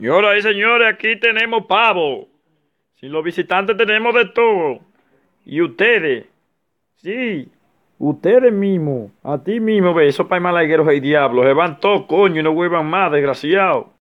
Señoras y señores, aquí tenemos pavo. Si los visitantes tenemos de todo. Y ustedes. Sí, ustedes mismos. A ti mismo, ve, esos pais malagueros hay diablos. Se van todos, coño, y no vuelvan más, desgraciado.